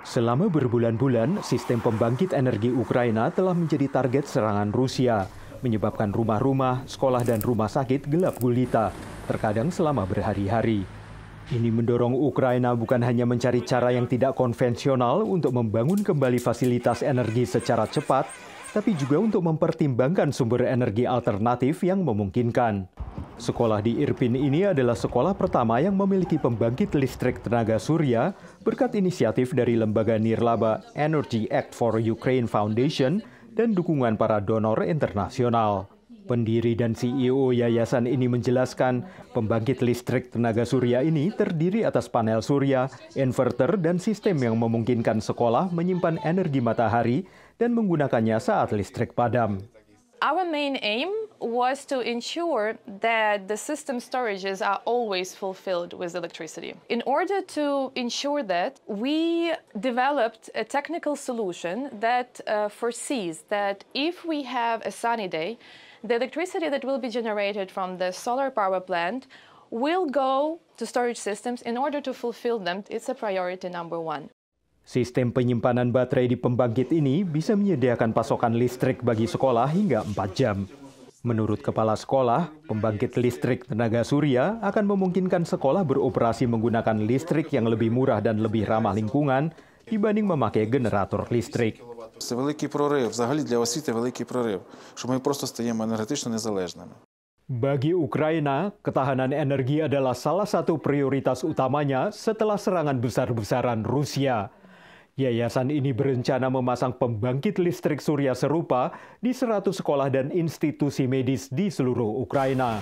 Selama berbulan-bulan, sistem pembangkit energi Ukraina telah menjadi target serangan Rusia, menyebabkan rumah-rumah, sekolah, dan rumah sakit gelap gulita, terkadang selama berhari-hari. Ini mendorong Ukraina bukan hanya mencari cara yang tidak konvensional untuk membangun kembali fasilitas energi secara cepat, tapi juga untuk mempertimbangkan sumber energi alternatif yang memungkinkan. Sekolah di Irpin ini adalah sekolah pertama yang memiliki pembangkit listrik tenaga surya berkat inisiatif dari lembaga nirlaba Energy Act for Ukraine Foundation dan dukungan para donor internasional. Pendiri dan CEO yayasan ini menjelaskan, pembangkit listrik tenaga surya ini terdiri atas panel surya, inverter, dan sistem yang memungkinkan sekolah menyimpan energi matahari dan menggunakannya saat listrik padam. Our main aim was to ensure that the system storages are always fulfilled with electricity. In order to ensure that, we developed a technical solution that uh, foresees that if we have a sunny day, the electricity that will be generated from the solar power plant will go to storage systems in order to fulfill them. It's a priority number one. Sistem penyimpanan baterai di pembangkit ini bisa menyediakan pasokan listrik bagi sekolah hingga 4 jam. Menurut kepala sekolah, pembangkit listrik tenaga surya akan memungkinkan sekolah beroperasi menggunakan listrik yang lebih murah dan lebih ramah lingkungan dibanding memakai generator listrik. Bagi Ukraina, ketahanan energi adalah salah satu prioritas utamanya setelah serangan besar-besaran Rusia. Yayasan ini berencana memasang pembangkit listrik surya serupa di 100 sekolah dan institusi medis di seluruh Ukraina.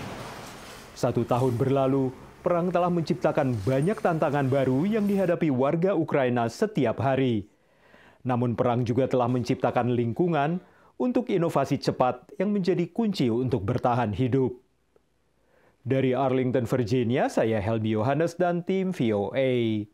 Satu tahun berlalu, perang telah menciptakan banyak tantangan baru yang dihadapi warga Ukraina setiap hari. Namun perang juga telah menciptakan lingkungan untuk inovasi cepat yang menjadi kunci untuk bertahan hidup. Dari Arlington, Virginia, saya Helmi Yohanes dan tim VOA.